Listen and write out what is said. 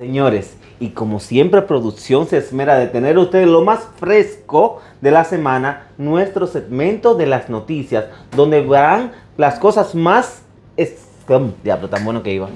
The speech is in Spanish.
Señores, y como siempre producción se esmera de tener ustedes lo más fresco de la semana, nuestro segmento de las noticias, donde verán las cosas más... Diablo, tan bueno que iba.